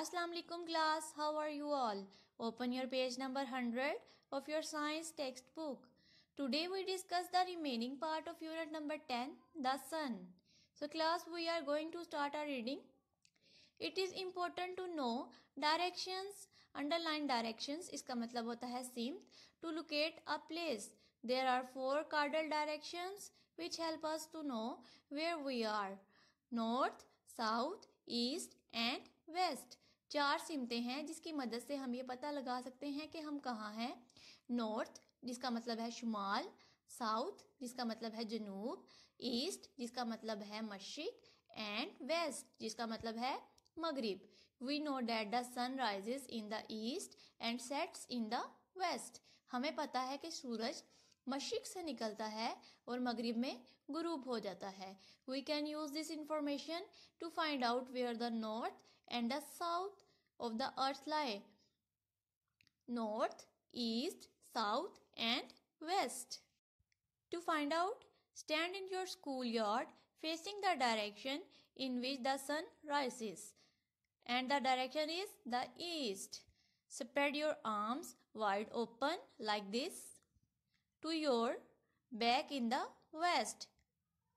अस्सलाम वालेकुम class how are you all open your page number hundred of your science text book today we discuss the remaining part of unit number ten the sun so class we are going to start our reading it is important to know directions underline directions इसका मतलब होता है सिम to locate a place there are four cardinal directions which help us to know where we are north south east and west चार सिमतें हैं जिसकी मदद से हम ये पता लगा सकते हैं कि हम कहाँ हैं नॉर्थ जिसका मतलब है शुमाल साउथ जिसका मतलब है जनूब ईस्ट जिसका मतलब है मशरक एंड वेस्ट जिसका मतलब है मगरिब we know that the sun rises in the east and sets in the west हमें पता है कि सूरज मशिक से निकलता है और मगरब में गुरूब हो जाता है we can use this information to find out where the north and the south of the earth lie north east south and west to find out stand in your school yard facing the direction in which the sun rises and the direction is the east spread your arms wide open like this to your back in the west.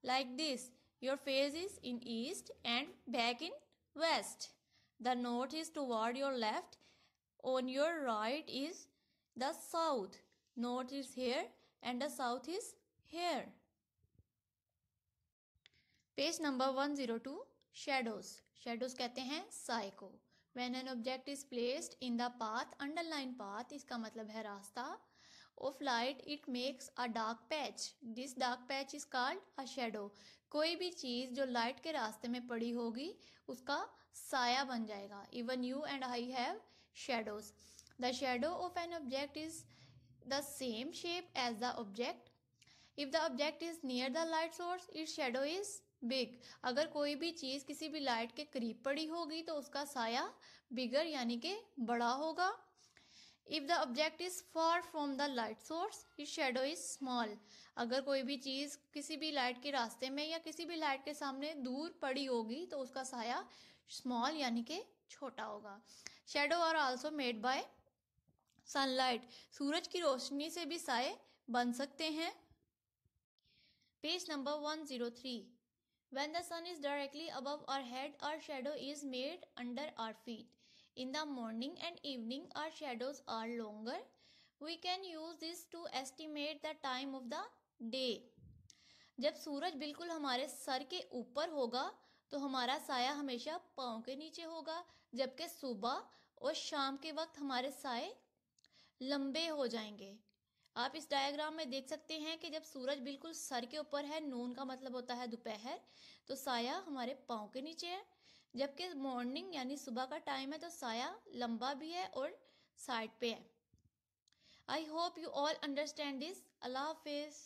Like this, your face is in east and back in west. The north is toward your left. On your right is the south. North is here and the south is here. Page number one zero two shadows shadows कहते हैं साय को when an object is placed in the path underline path इसका मतलब है रास्ता of light it makes a dark patch this dark patch is called a shadow कोई भी चीज़ जो लाइट के रास्ते में पड़ी होगी उसका साया बन जाएगा even you and I have shadows the shadow of an object is the same shape as the object if the object is near the light source it shadow is big अगर कोई भी चीज़ किसी भी लाइट के करीब पड़ी होगी तो उसका साया बिगर यानी कि बड़ा होगा if the object is far from the light source is shadow is small अगर कोई भी चीज़ किसी भी लाइट के रास्ते में या किसी भी लाइट के सामने दूर पड़ी होगी तो उसका साया स्मॉल यानी के छोटा होगा shadows are also made by sunlight सूरज की रोशनी से भी साय बन सकते हैं page number one zero three when the sun is directly above our head our shadow is made under our feet In the morning and evening our shadows are longer. We can use this to estimate the time of the day. जब सूरज बिल्कुल हमारे sir के ऊपर होगा तो हमारा साया हमेशा पाँव के नीचे होगा जबकि सुबह और शाम के वक्त हमारे साए लंबे हो जाएंगे आप इस डायग्राम में देख सकते हैं कि जब सूरज बिल्कुल सर के ऊपर है नून का मतलब होता है दोपहर तो साया हमारे पाँव के नीचे है जबकि मॉर्निंग यानी सुबह का टाइम है तो साया लंबा भी है और साइड पे है I hope you all understand this अल्लाह हाफिज़